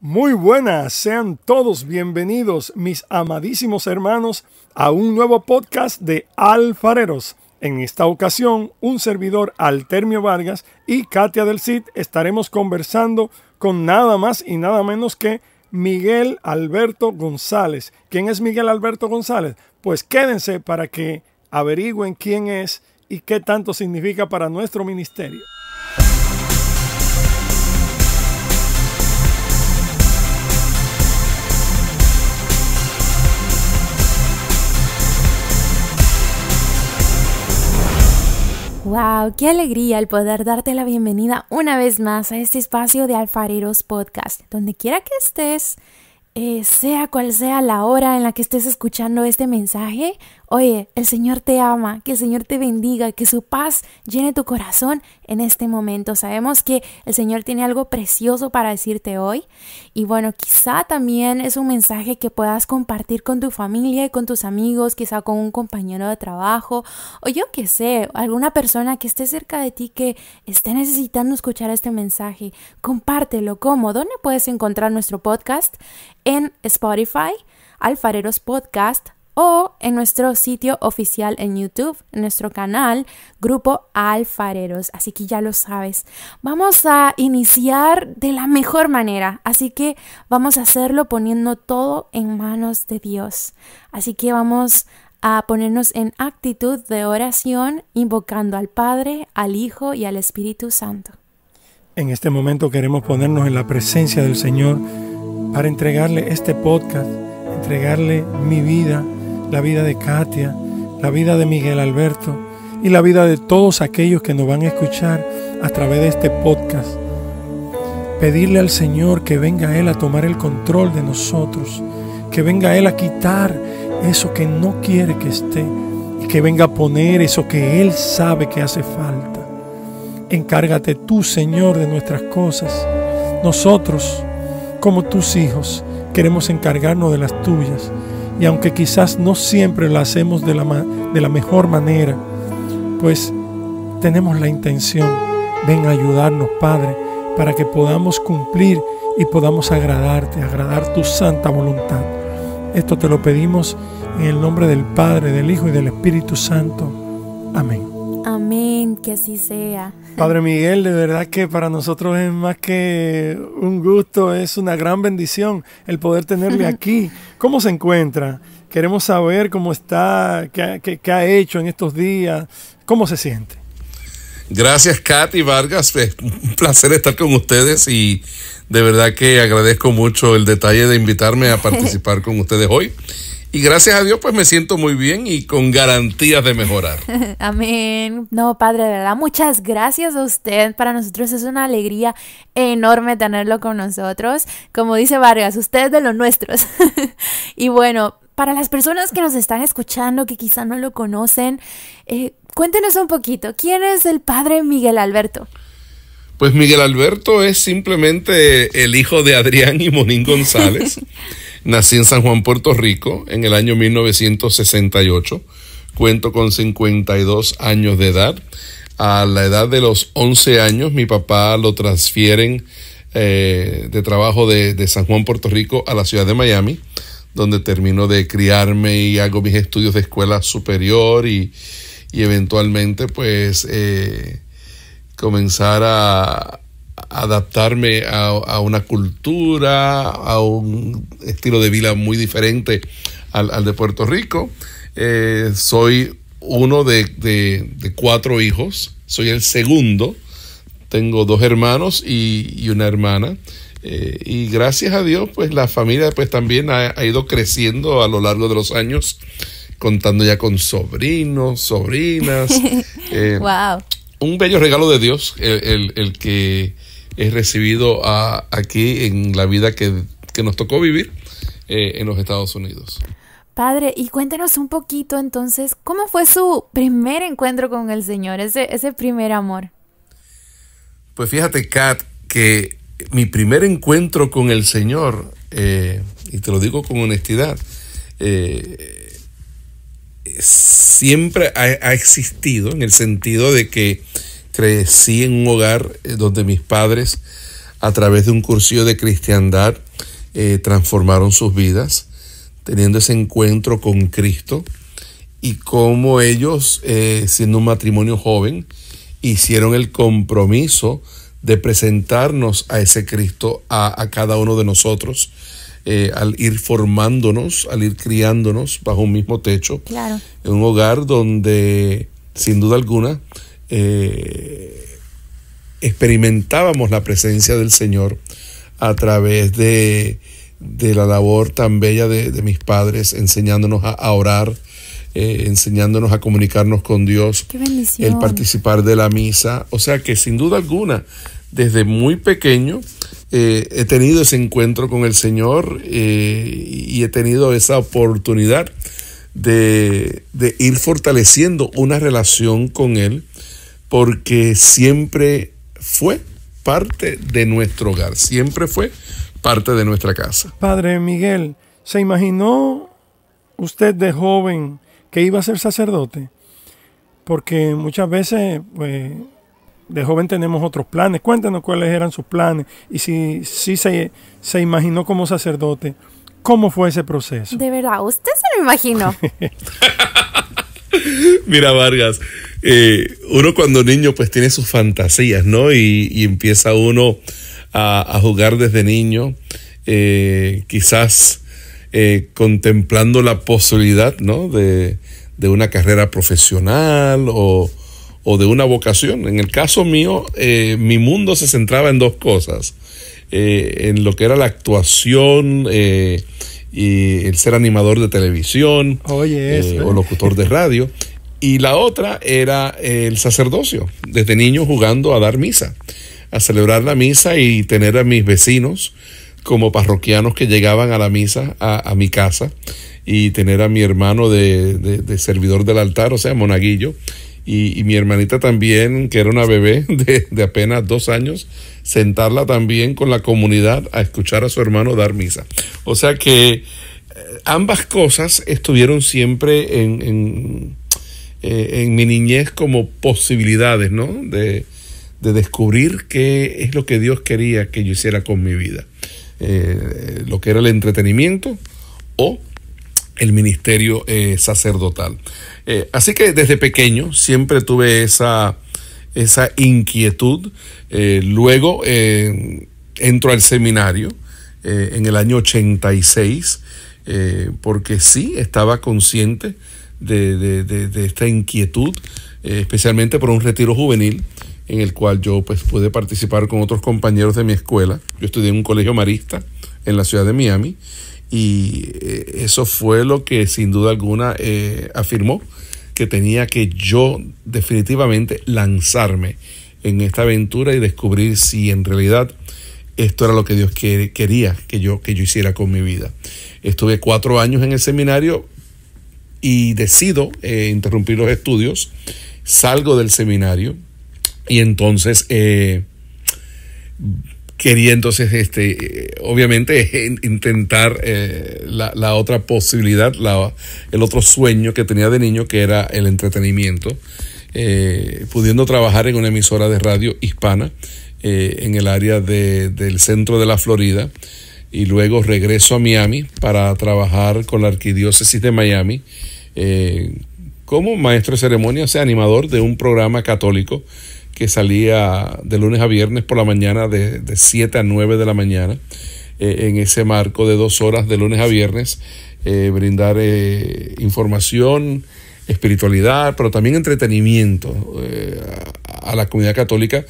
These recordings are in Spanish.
Muy buenas, sean todos bienvenidos, mis amadísimos hermanos, a un nuevo podcast de Alfareros. En esta ocasión, un servidor Altermio Vargas y Katia del Cid estaremos conversando con nada más y nada menos que Miguel Alberto González. ¿Quién es Miguel Alberto González? Pues quédense para que averigüen quién es y qué tanto significa para nuestro ministerio. ¡Wow! ¡Qué alegría el poder darte la bienvenida una vez más a este espacio de Alfareros Podcast! Donde quiera que estés, eh, sea cual sea la hora en la que estés escuchando este mensaje, oye, el Señor te ama, que el Señor te bendiga, que su paz llene tu corazón en este momento. Sabemos que el Señor tiene algo precioso para decirte hoy y bueno, quizá también es un mensaje que puedas compartir con tu familia y con tus amigos, quizá con un compañero de trabajo o yo que sé, alguna persona que esté cerca de ti que esté necesitando escuchar este mensaje. Compártelo, ¿cómo? ¿Dónde puedes encontrar nuestro podcast? en Spotify, Alfareros Podcast o en nuestro sitio oficial en YouTube, nuestro canal, Grupo Alfareros. Así que ya lo sabes. Vamos a iniciar de la mejor manera. Así que vamos a hacerlo poniendo todo en manos de Dios. Así que vamos a ponernos en actitud de oración, invocando al Padre, al Hijo y al Espíritu Santo. En este momento queremos ponernos en la presencia del Señor para entregarle este podcast, entregarle mi vida, la vida de Katia, la vida de Miguel Alberto y la vida de todos aquellos que nos van a escuchar a través de este podcast. Pedirle al Señor que venga Él a tomar el control de nosotros, que venga Él a quitar eso que no quiere que esté y que venga a poner eso que Él sabe que hace falta. Encárgate tú, Señor, de nuestras cosas. Nosotros como tus hijos, queremos encargarnos de las tuyas. Y aunque quizás no siempre la hacemos de la, de la mejor manera, pues tenemos la intención, ven a ayudarnos, Padre, para que podamos cumplir y podamos agradarte, agradar tu santa voluntad. Esto te lo pedimos en el nombre del Padre, del Hijo y del Espíritu Santo. Amén. Amén, que así sea. Padre Miguel, de verdad que para nosotros es más que un gusto, es una gran bendición el poder tenerle aquí. ¿Cómo se encuentra? Queremos saber cómo está, qué, ha hecho en estos días, cómo se siente. Gracias, Katy Vargas. Es un placer estar con ustedes y de verdad que agradezco mucho el detalle de invitarme a participar con ustedes hoy y gracias a Dios pues me siento muy bien y con garantías de mejorar. Amén. No, Padre, de verdad, muchas gracias a usted. Para nosotros es una alegría enorme tenerlo con nosotros. Como dice Vargas, usted es de los nuestros. y bueno, para las personas que nos están escuchando, que quizá no lo conocen, eh, cuéntenos un poquito, ¿quién es el Padre Miguel Alberto? Pues Miguel Alberto es simplemente el hijo de Adrián y Monín González. Nací en San Juan, Puerto Rico, en el año 1968. Cuento con 52 años de edad. A la edad de los 11 años, mi papá lo transfieren eh, de trabajo de, San Juan, Puerto Rico, a la ciudad de Miami, donde termino de criarme y hago mis estudios de escuela superior y, eventualmente pues eh, comenzar a, adaptarme a, una cultura, a un estilo de vida muy diferente al, de Puerto Rico. Eh, soy uno de, cuatro hijos, soy el segundo, tengo dos hermanos y, una hermana. Eh, y gracias a Dios, pues la familia pues también ha, ido creciendo a lo largo de los años, contando ya con sobrinos, sobrinas. Eh, wow. Un bello regalo de Dios, el que he recibido aquí en la vida que, nos tocó vivir eh, en los Estados Unidos. Padre, y cuéntenos un poquito entonces, ¿cómo fue su primer encuentro con el Señor, ese, ese primer amor? Pues fíjate, Kat, que mi primer encuentro con el Señor, eh, y te lo digo con honestidad, eh, siempre ha, existido en el sentido de que crecí en un hogar eh, donde mis padres, a través de un cursillo de cristiandad, eh, transformaron sus vidas, teniendo ese encuentro con Cristo y cómo ellos, eh, siendo un matrimonio joven, hicieron el compromiso de presentarnos a ese Cristo, a, cada uno de nosotros, al ir formándonos, al ir criándonos bajo un mismo techo, claro. en un hogar donde, sin duda alguna, experimentábamos la presencia del Señor a través de, de la labor tan bella de, mis padres, enseñándonos a, orar, eh, enseñándonos a comunicarnos con Dios, el participar de la misa. O sea que sin duda alguna, desde muy pequeño eh, he tenido ese encuentro con el Señor eh, y he tenido esa oportunidad de, de ir fortaleciendo una relación con Él, porque siempre fue parte de nuestro hogar, siempre fue parte de nuestra casa. Padre Miguel, ¿se imaginó usted de joven que iba a ser sacerdote? Porque muchas veces, pues, de joven tenemos otros planes. Cuéntanos cuáles eran sus planes y si, se, se imaginó como sacerdote. ¿Cómo fue ese proceso? De verdad, usted se lo imaginó. Mira, Vargas, eh, uno cuando niño pues tiene sus fantasías, ¿no? Y, empieza uno a, jugar desde niño, eh, quizás eh, contemplando la posibilidad, ¿no? De, de una carrera profesional o, de una vocación. En el caso mío, mi mundo se centraba en dos cosas. en lo que era la actuación, y el ser animador de televisión o locutor de radio y la otra era el sacerdocio, desde niño jugando a dar misa, a celebrar la misa y tener a mis vecinos como parroquianos que llegaban a la misa a, mi casa y tener a mi hermano de, servidor del altar, o sea, monaguillo, y, mi hermanita también, que era una bebé de, apenas dos años, sentarla también con la comunidad a escuchar a su hermano dar misa. O sea que eh, ambas cosas estuvieron siempre en eh, en mi niñez como posibilidades, ¿no? De, descubrir qué es lo que Dios quería que yo hiciera con mi vida. Eh, lo que era el entretenimiento o el ministerio eh, sacerdotal. así que desde pequeño siempre tuve esa, esa inquietud. luego entro al seminario en el año 86, porque sí estaba consciente de, esta inquietud, eh, especialmente por un retiro juvenil en el cual yo pues pude participar con otros compañeros de mi escuela. Yo estudié en un colegio marista en la ciudad de Miami y eh, eso fue lo que sin duda alguna eh, afirmó que tenía que yo definitivamente lanzarme en esta aventura y descubrir si en realidad esto era lo que Dios quería que yo, que yo hiciera con mi vida. Estuve cuatro años en el seminario y decido eh, interrumpir los estudios, salgo del seminario y entonces eh, quería entonces, este, eh, obviamente, intentar la, otra posibilidad, el otro sueño que tenía de niño, que era el entretenimiento, pudiendo trabajar en una emisora de radio hispana en el área del centro de la Florida y luego regreso a Miami para trabajar con la Arquidiócesis de Miami eh, como maestro de ceremonias animador de un programa católico que salía de lunes a viernes por la mañana de, 7 a 9 de la mañana, eh, en ese marco de dos horas de lunes a viernes, eh, brindar información, espiritualidad, pero también entretenimiento a la comunidad católica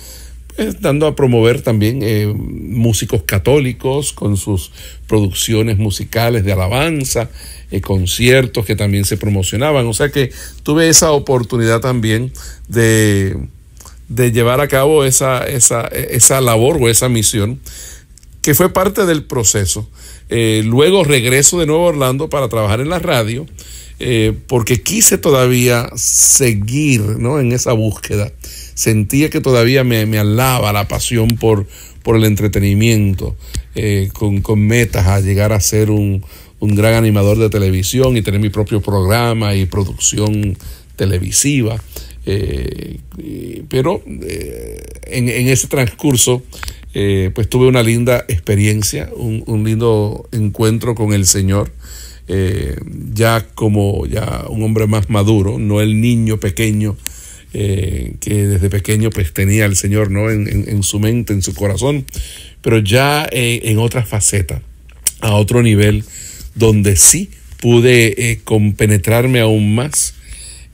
dando a promover también eh, músicos católicos con sus producciones musicales de alabanza, y eh, conciertos que también se promocionaban. O sea que tuve esa oportunidad también de, llevar a cabo esa, labor o esa misión que fue parte del proceso. Eh, luego regreso de nuevo Orlando para trabajar en la radio, porque quise todavía seguir en esa búsqueda sentía que todavía me, me alaba la pasión por, por el entretenimiento, eh, con, con, metas a llegar a ser un, un, gran animador de televisión y tener mi propio programa y producción televisiva. Eh, pero eh, en, en, ese transcurso, pues tuve una linda experiencia, un, un lindo encuentro con el Señor. ya como ya un hombre más maduro, no el niño pequeño eh, que desde pequeño pues tenía el Señor ¿no? en, su mente, en su corazón, pero ya eh, en otra faceta, a otro nivel, donde sí pude eh, compenetrarme aún más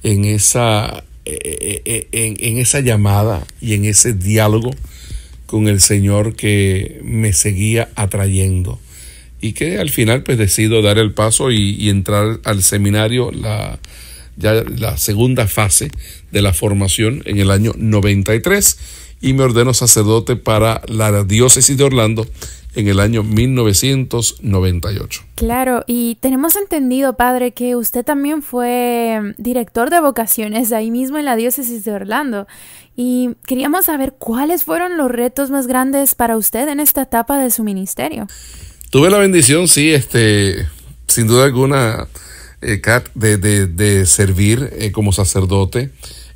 en esa, en, esa llamada y en ese diálogo con el Señor que me seguía atrayendo y que al final pues decido dar el paso y, entrar al seminario, la, la segunda fase de la formación en el año 93 y me ordeno sacerdote para la diócesis de Orlando en el año 1998. Claro, y tenemos entendido, padre, que usted también fue em, director de vocaciones ahí mismo en la diócesis de Orlando. Y queríamos saber cuáles fueron los retos más grandes para usted en esta etapa de su ministerio. Tuve la bendición, sí, este, sin duda alguna, eh, Kat, de, servir eh, como sacerdote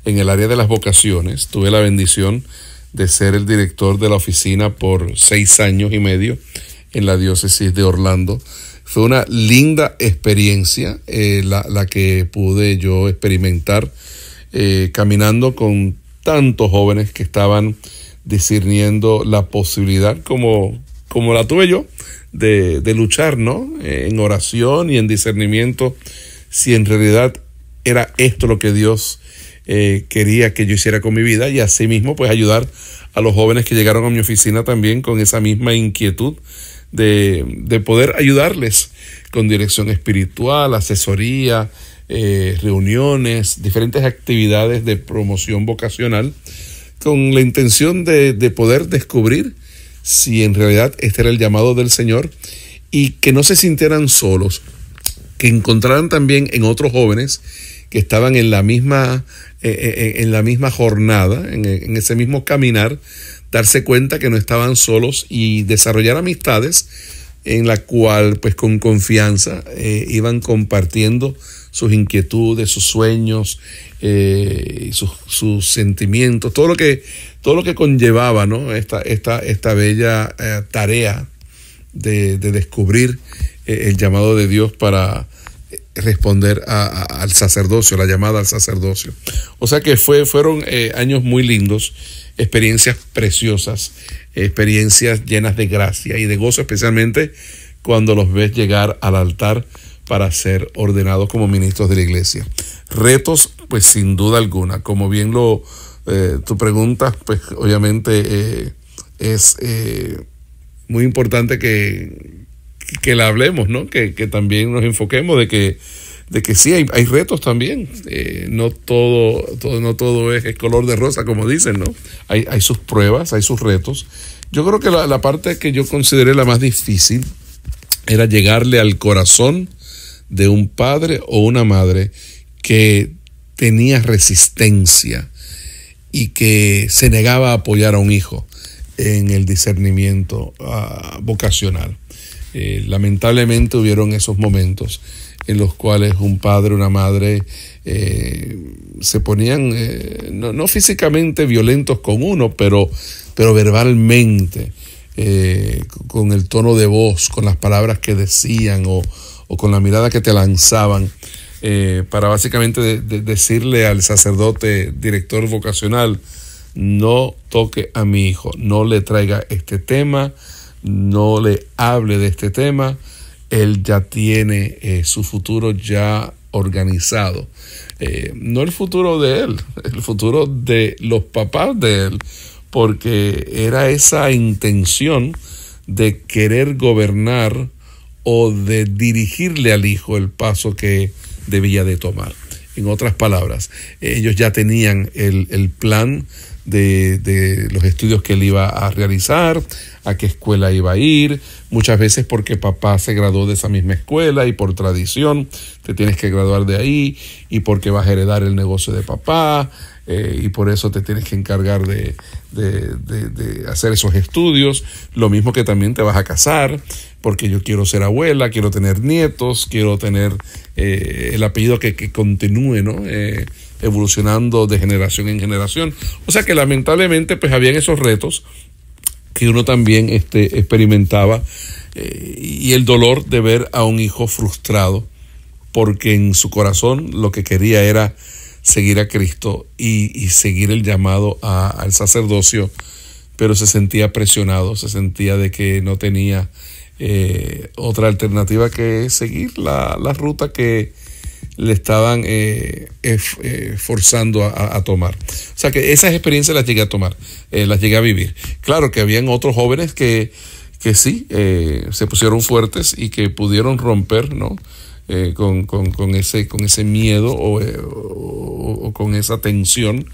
en el área de las vocaciones. Tuve la bendición de ser el director de la oficina por seis años y medio en la diócesis de Orlando. Fue una linda experiencia eh, la, que pude yo experimentar eh, caminando con tantos jóvenes que estaban discerniendo la posibilidad como, como la tuve yo de, luchar ¿no? Eh, en oración y en discernimiento si en realidad era esto lo que Dios eh, quería que yo hiciera con mi vida y asimismo pues ayudar a los jóvenes que llegaron a mi oficina también con esa misma inquietud de, poder ayudarles con dirección espiritual, asesoría, eh, reuniones, diferentes actividades de promoción vocacional, con la intención de, de poder descubrir si en realidad este era el llamado del Señor y que no se sintieran solos, que encontraran también en otros jóvenes que estaban en la misma eh, eh, eh, en la misma jornada, en, ese mismo caminar, darse cuenta que no estaban solos y desarrollar amistades en la cual pues con confianza iban compartiendo sus inquietudes, sus sueños, sus, sentimientos, todo lo que, todo lo que conllevaba ¿no? esta, esta bella tarea de descubrir el llamado de Dios para responder al sacerdocio, la llamada al sacerdocio. O sea que fue, fueron eh, años muy lindos, experiencias preciosas, experiencias llenas de gracia y de gozo, especialmente cuando los ves llegar al altar para ser ordenados como ministros de la iglesia. Retos, pues sin duda alguna, como bien lo eh, tu pregunta, pues obviamente eh, es muy importante que que la hablemos, ¿no? Que, que también nos enfoquemos de que de que sí hay, hay retos también. Eh, no todo, todo, no todo es, color de rosa, como dicen, ¿no? Hay, hay sus pruebas, hay sus retos. Yo creo que la, la, parte que yo consideré la más difícil era llegarle al corazón de un padre o una madre que tenía resistencia y que se negaba a apoyar a un hijo en el discernimiento ah, vocacional. Eh, lamentablemente hubieron esos momentos en los cuales un padre, una madre eh, se ponían, eh, no, físicamente violentos con uno, pero, pero verbalmente, con el tono de voz, con las palabras que decían o, con la mirada que te lanzaban. para básicamente decirle al sacerdote director vocacional, no toque a mi hijo, no le traiga este tema, no le hable de este tema, él ya tiene eh, su futuro ya organizado. Eh, no el futuro de él, el futuro de los papás de él, porque era esa intención de querer gobernar o de dirigirle al hijo el paso que debía de tomar. En otras palabras, ellos ya tenían el, el plan de, los estudios que él iba a realizar, a qué escuela iba a ir, muchas veces porque papá se graduó de esa misma escuela y por tradición te tienes que graduar de ahí y porque vas a heredar el negocio de papá eh, y por eso te tienes que encargar de, hacer esos estudios, lo mismo que también te vas a casar porque yo quiero ser abuela, quiero tener nietos, quiero tener eh, el apellido que, continúe, ¿no? Eh, evolucionando de generación en generación. O sea que lamentablemente pues habían esos retos que uno también este, experimentaba eh, y el dolor de ver a un hijo frustrado porque en su corazón lo que quería era seguir a Cristo y, seguir el llamado al sacerdocio, pero se sentía presionado, se sentía de que no tenía eh, otra alternativa que seguir la ruta que, le estaban eh, eh, eh, forzando a, tomar. O sea que esas experiencias las llegué a tomar, las llegué a vivir. Claro que habían otros jóvenes que, sí, se pusieron fuertes y que pudieron romper, Con, ese, con ese miedo o, con esa tensión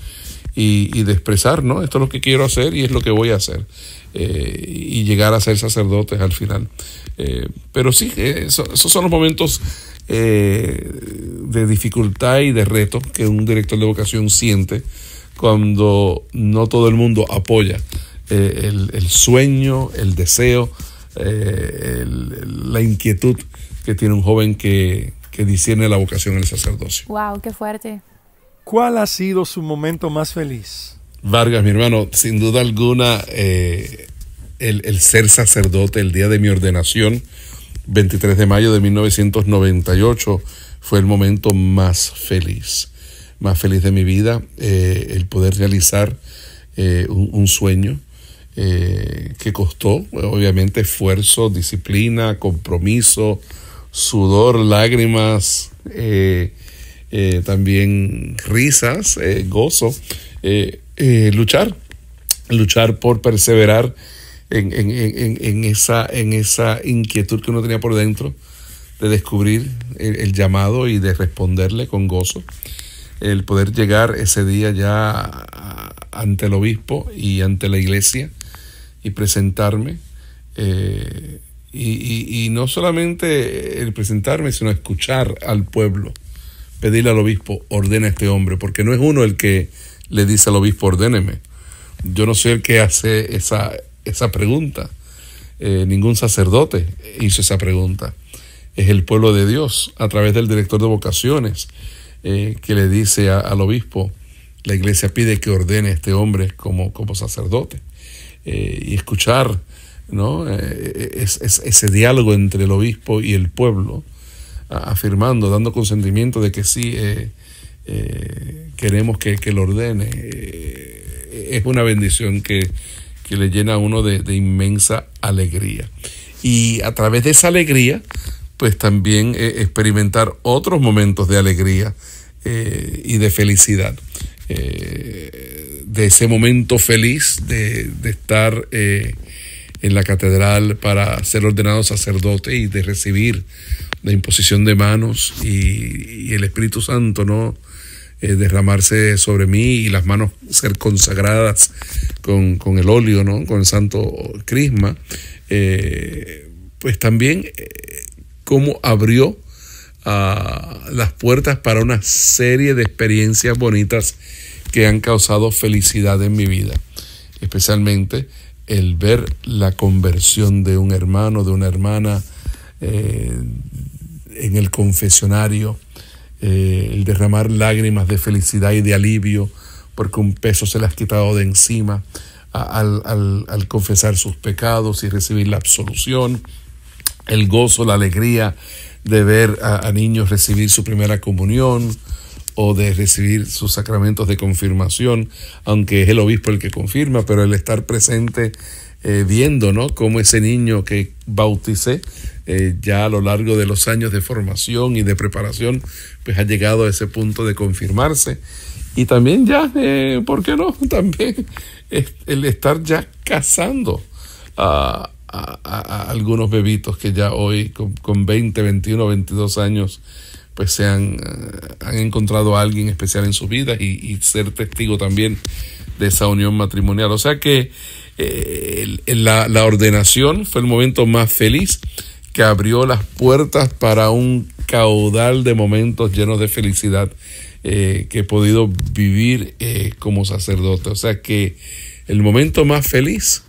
y, y, de expresar, ¿no? Esto es lo que quiero hacer y es lo que voy a hacer. Eh, y llegar a ser sacerdotes al final. Eh, pero sí, eh, esos son los momentos de dificultad y de reto que un director de vocación siente cuando no todo el mundo apoya el, sueño, el deseo, la inquietud que tiene un joven que, que la vocación el sacerdocio. ¡Wow! ¡Qué fuerte! ¿Cuál ha sido su momento más feliz? Vargas, mi hermano, sin duda alguna, eh, el, ser sacerdote el día de mi ordenación, 23 de mayo de 1998, fue el momento más feliz, más feliz de mi vida, eh, el poder realizar eh, un, sueño que costó, obviamente, esfuerzo, disciplina, compromiso, sudor, lágrimas, también risas, gozo. Eh, luchar, luchar por perseverar en, en, en, esa, en esa inquietud que uno tenía por dentro de descubrir el, llamado y de responderle con gozo. El poder llegar ese día ya ante el obispo y ante la iglesia y presentarme. Eh, y, y, no solamente el presentarme, sino escuchar al pueblo, pedirle al obispo, ordena a este hombre, porque no es uno el que le dice al obispo, ordéneme. Yo no soy el que hace esa, esa pregunta. Eh, ningún sacerdote hizo esa pregunta. Es el pueblo de Dios, a través del director de vocaciones, eh, que le dice al obispo, la iglesia pide que ordene a este hombre como, como sacerdote. Eh, y escuchar ¿no? ese diálogo entre el obispo y el pueblo, afirmando, dando consentimiento de que sí, eh, queremos que, lo ordene. Eh, es una bendición que, le llena a uno de, inmensa alegría. Y a través de esa alegría, pues también eh, experimentar otros momentos de alegría y de felicidad. de ese momento feliz de, estar en la catedral para ser ordenado sacerdote y de recibir la imposición de manos y, y el Espíritu Santo, ¿no? Eh, derramarse sobre mí y las manos ser consagradas con, el óleo, ¿no? con el santo crisma, eh, pues también eh, cómo abrió ah, las puertas para una serie de experiencias bonitas que han causado felicidad en mi vida, especialmente el ver la conversión de un hermano, de una hermana, en el confesionario, eh, el derramar lágrimas de felicidad y de alivio, porque un peso se le ha quitado de encima al, confesar sus pecados y recibir la absolución, el gozo, la alegría de ver a, a niños recibir su primera comunión, o de recibir sus sacramentos de confirmación, aunque es el obispo el que confirma, pero el estar presente eh, viendo ¿no? cómo ese niño que bauticé eh, ya a lo largo de los años de formación y de preparación, pues ha llegado a ese punto de confirmarse. Y también ya, eh, ¿por qué no? También el estar ya casando a, algunos bebitos que ya hoy con, con 20, 21, 22 años pues se han, encontrado a alguien especial en su vida y, ser testigo también de esa unión matrimonial. O sea que la, ordenación fue el momento más feliz que abrió las puertas para un caudal de momentos llenos de felicidad eh, que he podido vivir eh, como sacerdote. O sea que el momento más feliz,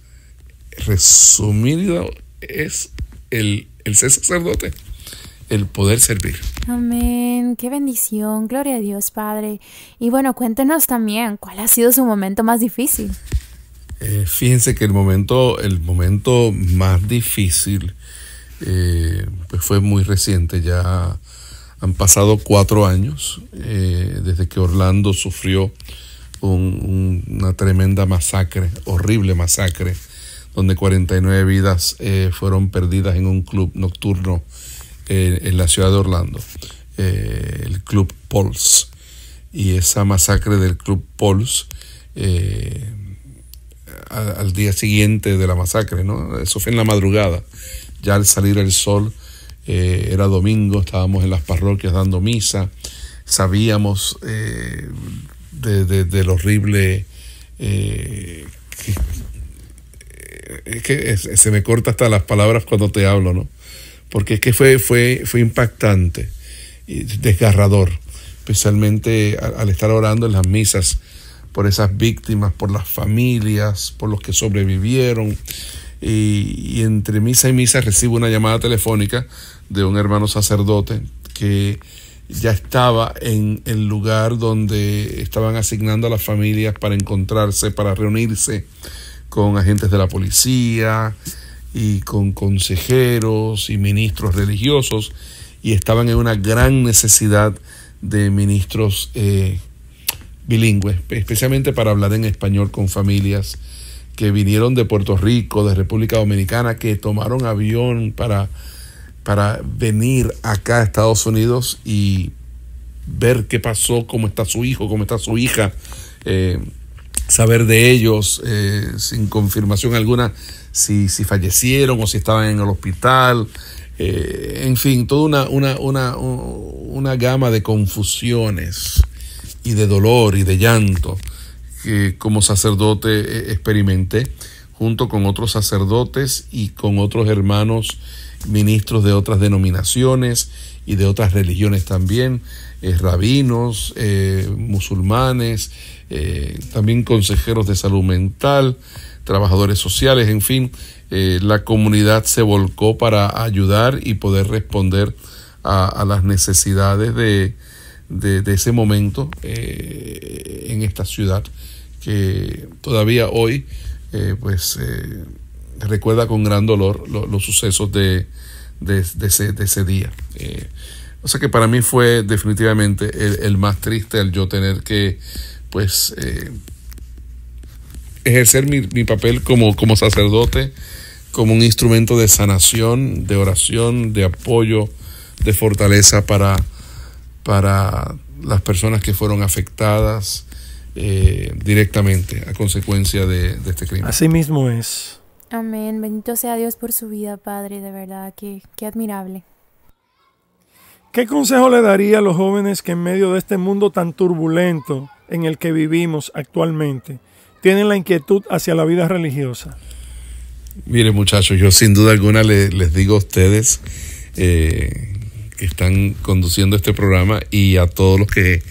resumido, es el, el ser sacerdote, el poder servir. Amén, qué bendición, gloria a Dios Padre. Y bueno, cuéntenos también cuál ha sido su momento más difícil. Eh, fíjense que el momento, el momento más difícil eh, pues fue muy reciente, ya han pasado cuatro años eh, desde que Orlando sufrió una tremenda masacre, horrible masacre, donde 49 vidas fueron perdidas en un club nocturno en la ciudad de Orlando, el club Pulse. Y esa masacre del club Pulse eh, al día siguiente de la masacre, ¿no? Eso fue en la madrugada. Ya al salir el sol, eh, era domingo, estábamos en las parroquias dando misa, sabíamos eh, de, del horrible... Eh, es que se me corta hasta las palabras cuando te hablo, ¿no? Porque es que fue, fue, fue impactante, y desgarrador, especialmente al estar orando en las misas por esas víctimas, por las familias, por los que sobrevivieron. Y, entre misa y misa recibo una llamada telefónica de un hermano sacerdote que ya estaba en el lugar donde estaban asignando a las familias para encontrarse, para reunirse con agentes de la policía y con consejeros y ministros religiosos y estaban en una gran necesidad de ministros eh, bilingües, especialmente para hablar en español con familias que vinieron de Puerto Rico, de República Dominicana, que tomaron avión para, para venir acá a Estados Unidos y ver qué pasó, cómo está su hijo, cómo está su hija, eh, saber de ellos eh, sin confirmación alguna si, fallecieron o si estaban en el hospital, eh, en fin, toda una, una, una, una gama de confusiones y de dolor y de llanto que como sacerdote eh, experimenté junto con otros sacerdotes y con otros hermanos ministros de otras denominaciones y de otras religiones también, eh, rabinos, eh, musulmanes, también consejeros de salud mental, trabajadores sociales, en fin, la comunidad se volcó para ayudar y poder responder a las necesidades de, de, ese momento eh, en esta ciudad que todavía hoy eh, pues eh, recuerda con gran dolor los sucesos de, ese, día. o sea que para mí fue definitivamente el, más triste el yo tener que pues ejercer mi, papel como, como sacerdote, como un instrumento de sanación, de oración, de apoyo, de fortaleza para para las personas que fueron afectadas eh, directamente a consecuencia de, este crimen. Así mismo es. Amén. Bendito sea Dios por su vida, Padre. De verdad, que qué admirable. ¿Qué consejo le daría a los jóvenes que en medio de este mundo tan turbulento en el que vivimos actualmente tienen la inquietud hacia la vida religiosa? Mire muchachos, yo sin duda alguna les digo a ustedes eh, que están conduciendo este programa y a todos los que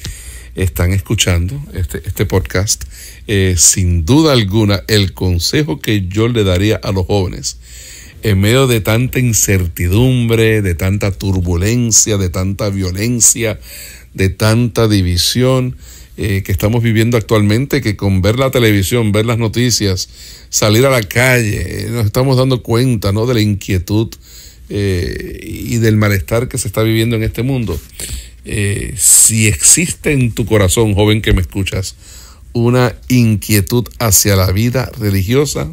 están escuchando este, este podcast. Eh, sin duda alguna, el consejo que yo le daría a los jóvenes en medio de tanta incertidumbre, de tanta turbulencia, de tanta violencia, de tanta división eh, que estamos viviendo actualmente, que con ver la televisión, ver las noticias, salir a la calle, eh, nos estamos dando cuenta ¿no? de la inquietud eh, y del malestar que se está viviendo en este mundo. Eh, si existe en tu corazón, joven que me escuchas, una inquietud hacia la vida religiosa,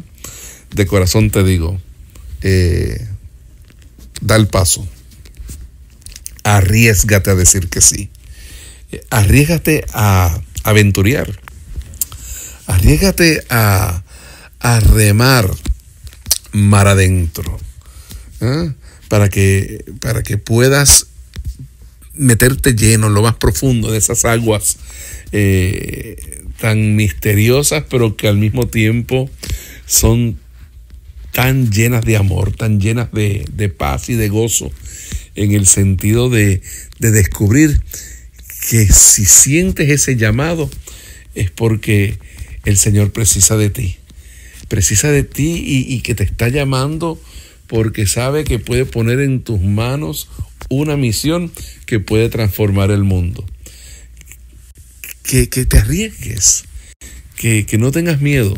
de corazón te digo, eh, da el paso, arriesgate a decir que sí, arriesgate a aventurear, arriesgate a, remar mar adentro para que, para que puedas meterte lleno, lo más profundo de esas aguas eh, tan misteriosas, pero que al mismo tiempo son tan llenas de amor, tan llenas de, paz y de gozo, en el sentido de, de descubrir que si sientes ese llamado es porque el Señor precisa de ti, precisa de ti y, y que te está llamando porque sabe que puede poner en tus manos una misión que puede transformar el mundo. Que, te arriesgues, que, no tengas miedo.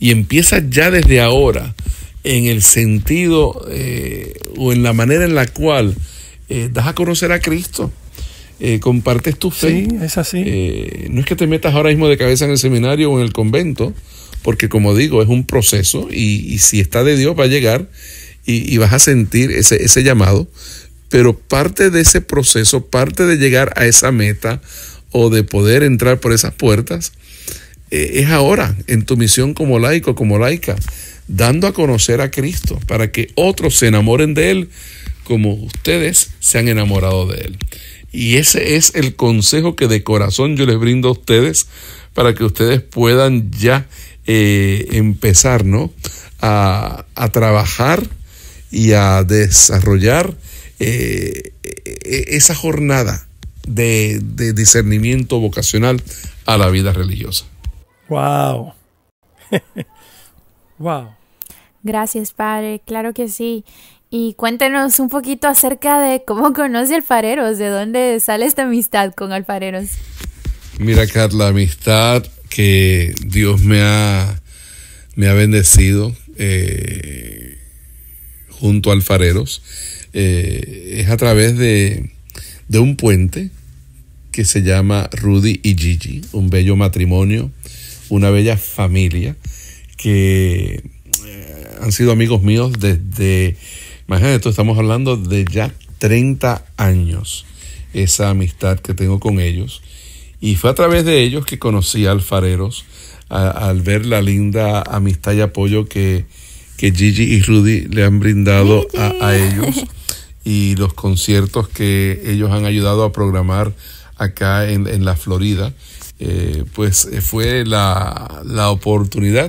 Y empieza ya desde ahora en el sentido eh, o en la manera en la cual eh, das a conocer a Cristo. Eh, compartes tu fe. Sí, es así. no es que te metas ahora mismo de cabeza en el seminario o en el convento, porque como digo, es un proceso y si está de Dios va a llegar y, vas a sentir ese, ese llamado, pero parte de ese proceso, parte de llegar a esa meta o de poder entrar por esas puertas, eh, es ahora, en tu misión como laico, como laica, dando a conocer a Cristo para que otros se enamoren de Él como ustedes se han enamorado de Él. Y ese es el consejo que de corazón yo les brindo a ustedes para que ustedes puedan ya eh, empezar ¿no? a, a trabajar y a desarrollar eh, eh, eh, esa jornada de, discernimiento vocacional a la vida religiosa. ¡Wow! ¡Wow! Gracias, padre. Claro que sí. Y cuéntenos un poquito acerca de cómo conoce alfareros, de dónde sale esta amistad con alfareros. Mira, Carla, la amistad que Dios me ha, me ha bendecido junto a alfareros, eh, es a través de, un puente que se llama Rudy y Gigi, un bello matrimonio, una bella familia que eh, han sido amigos míos desde, imagínate, esto estamos hablando de ya 30 años, esa amistad que tengo con ellos. Y fue a través de ellos que conocí a alfareros, al ver la linda amistad y apoyo que que Gigi y Rudy le han brindado a, ellos y los conciertos que ellos han ayudado a programar acá en, la Florida, eh, pues eh, fue la, oportunidad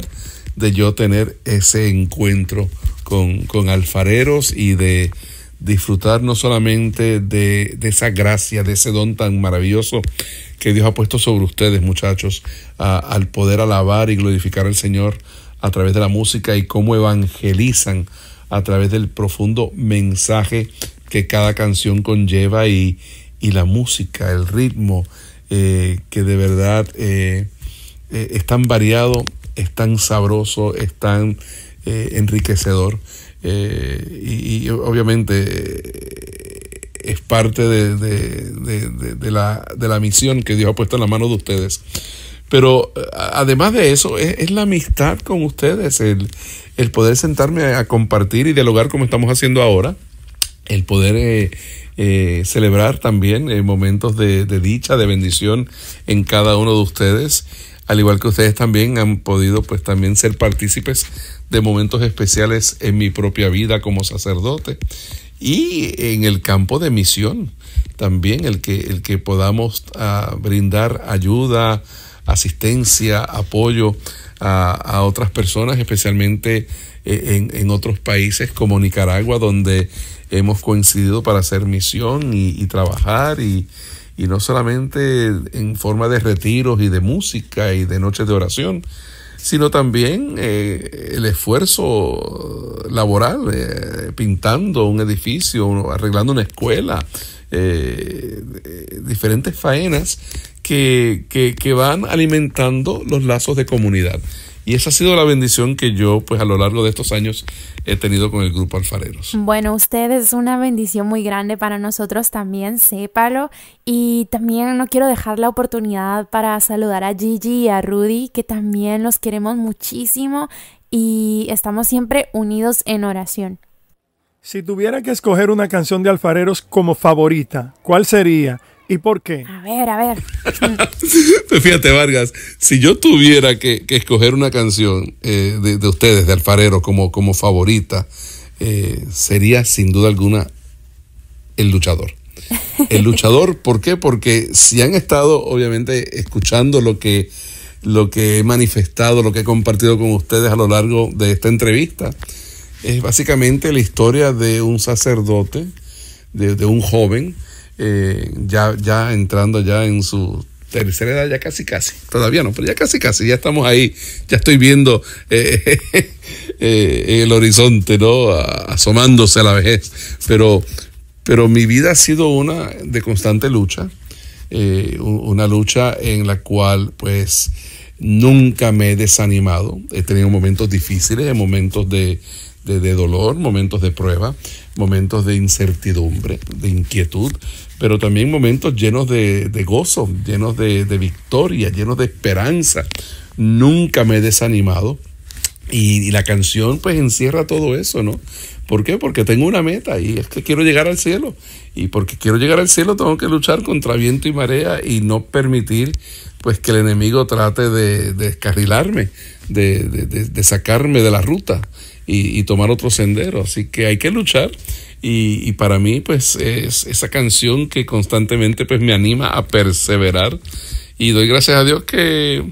de yo tener ese encuentro con, alfareros y de disfrutar no solamente de, esa gracia, de ese don tan maravilloso que Dios ha puesto sobre ustedes, muchachos, al poder alabar y glorificar al Señor a través de la música y cómo evangelizan a través del profundo mensaje que cada canción conlleva y, la música, el ritmo, eh, que de verdad eh, eh, es tan variado, es tan sabroso, es tan enriquecedor. Y, obviamente es parte de, la, de la misión que Dios ha puesto en la mano de ustedes pero eh, además de eso, es, la amistad con ustedes, el, el poder sentarme a, compartir y dialogar como estamos haciendo ahora, el poder eh, eh celebrar también eh, momentos de, de dicha, de bendición en cada uno de ustedes al igual que ustedes también han podido pues también ser partícipes de momentos especiales en mi propia vida como sacerdote y en el campo de misión también el que el que podamos ah, brindar ayuda asistencia, apoyo a, otras personas, especialmente eh, en, otros países como Nicaragua, donde hemos coincidido para hacer misión y, trabajar y, no solamente en forma de retiros y de música y de noches de oración, sino también eh, el esfuerzo laboral, eh, pintando un edificio, arreglando una escuela, eh, diferentes faenas que, van alimentando los lazos de comunidad. Y esa ha sido la bendición que yo, pues a lo largo de estos años, he tenido con el grupo Alfareros. Bueno, ustedes es una bendición muy grande para nosotros también, sépalo. Y también no quiero dejar la oportunidad para saludar a Gigi y a Rudy, que también los queremos muchísimo y estamos siempre unidos en oración. Si tuviera que escoger una canción de Alfareros como favorita, ¿cuál sería y por qué? A ver, a ver. Fíjate, Vargas, si yo tuviera que, escoger una canción eh, de, ustedes, de Alfareros, como, favorita, eh, sería sin duda alguna El Luchador. El Luchador, ¿por qué? Porque si han estado, obviamente, escuchando lo que lo que he manifestado, lo que he compartido con ustedes a lo largo de esta entrevista, es básicamente la historia de un sacerdote, de, un joven, eh, ya, ya entrando ya en su tercera edad, ya casi casi, todavía no, pero ya casi casi, ya estamos ahí, ya estoy viendo eh, eh, el horizonte, ¿no? asomándose a la vez, pero, pero mi vida ha sido una de constante lucha, una lucha en la cual pues nunca me he desanimado, he tenido momentos difíciles, momentos de, de, dolor, momentos de prueba, momentos de incertidumbre, de inquietud, pero también momentos llenos de, gozo, llenos de, victoria, llenos de esperanza. Nunca me he desanimado. Y, la canción pues encierra todo eso, ¿no? ¿Por qué? Porque tengo una meta y es que quiero llegar al cielo. Y porque quiero llegar al cielo tengo que luchar contra viento y marea y no permitir pues que el enemigo trate de, de descarrilarme, de sacarme de la ruta y, tomar otro sendero. Así que hay que luchar. Y, para mí, pues, es esa canción que constantemente pues, me anima a perseverar. Y doy gracias a Dios que,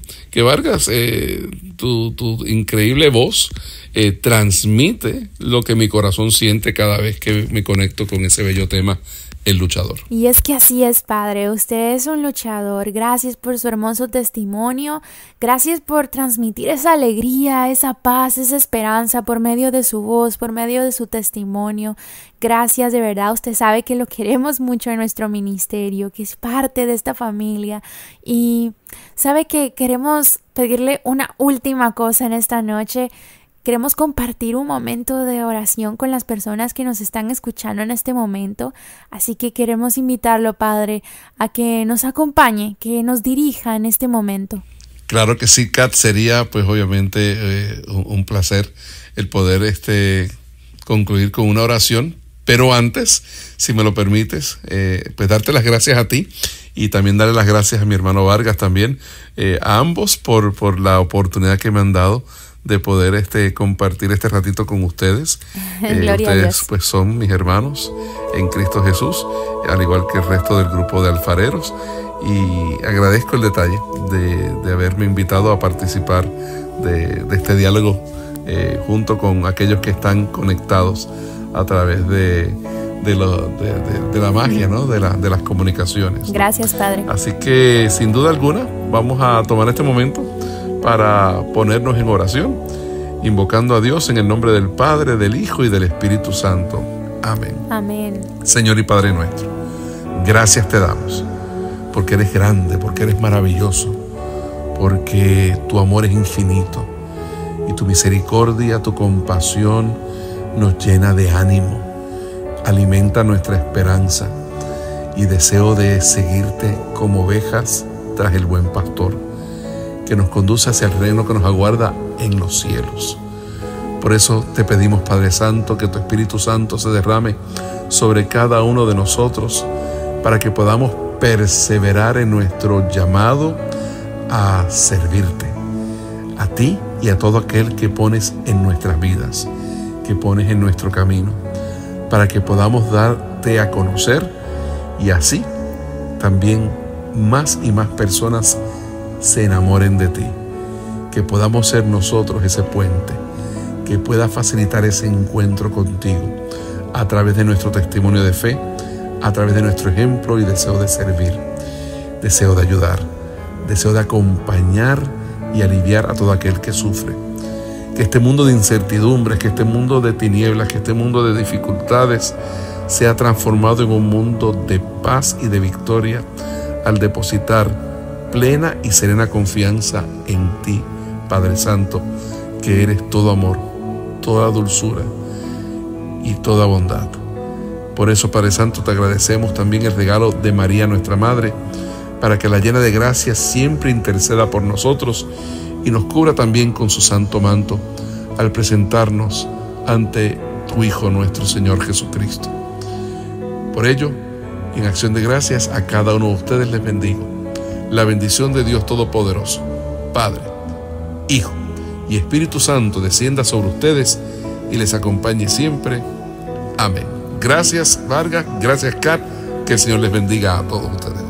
Vargas, eh, tu, increíble voz, eh, transmite lo que mi corazón siente cada vez que me conecto con ese bello tema el luchador. Y es que así es, Padre. Usted es un luchador. Gracias por su hermoso testimonio. Gracias por transmitir esa alegría, esa paz, esa esperanza por medio de su voz, por medio de su testimonio. Gracias, de verdad. Usted sabe que lo queremos mucho en nuestro ministerio, que es parte de esta familia. Y sabe que queremos pedirle una última cosa en esta noche Queremos compartir un momento de oración con las personas que nos están escuchando en este momento, así que queremos invitarlo, Padre, a que nos acompañe, que nos dirija en este momento. Claro que sí, Kat, sería pues obviamente eh, un placer el poder este, concluir con una oración, pero antes, si me lo permites, eh, pues darte las gracias a ti y también darle las gracias a mi hermano Vargas también, eh, a ambos por, por la oportunidad que me han dado de poder este, compartir este ratito con ustedes. Eh, ustedes pues son mis hermanos en Cristo Jesús, al igual que el resto del grupo de alfareros. Y agradezco el detalle de, haberme invitado a participar de, este diálogo eh, junto con aquellos que están conectados a través de, de, la magia, ¿no? De, de las comunicaciones. Gracias, Padre. Así que, sin duda alguna, vamos a tomar este momento para ponernos en oración, invocando a Dios en el nombre del Padre, del Hijo y del Espíritu Santo. Amén. Amén. Señor y Padre nuestro, gracias te damos, porque eres grande, porque eres maravilloso, porque tu amor es infinito y tu misericordia, tu compasión nos llena de ánimo, alimenta nuestra esperanza y deseo de seguirte como ovejas tras el buen pastor que nos conduce hacia el reino que nos aguarda en los cielos. Por eso te pedimos, Padre Santo, que tu Espíritu Santo se derrame sobre cada uno de nosotros para que podamos perseverar en nuestro llamado a servirte, a ti y a todo aquel que pones en nuestras vidas, que pones en nuestro camino, para que podamos darte a conocer y así también más y más personas se enamoren de ti. Que podamos ser nosotros ese puente que pueda facilitar ese encuentro contigo a través de nuestro testimonio de fe, a través de nuestro ejemplo y deseo de servir, deseo de ayudar, deseo de acompañar y aliviar a todo aquel que sufre. Que este mundo de incertidumbres, que este mundo de tinieblas, que este mundo de dificultades sea transformado en un mundo de paz y de victoria al depositar plena y serena confianza en ti, Padre Santo, que eres todo amor, toda dulzura y toda bondad. Por eso, Padre Santo, te agradecemos también el regalo de María, nuestra Madre, para que la llena de gracia siempre interceda por nosotros y nos cubra también con su santo manto al presentarnos ante tu Hijo nuestro Señor Jesucristo. Por ello, en acción de gracias a cada uno de ustedes les bendigo la bendición de Dios Todopoderoso, Padre, Hijo y Espíritu Santo descienda sobre ustedes y les acompañe siempre. Amén. Gracias Vargas, gracias Car, que el Señor les bendiga a todos ustedes.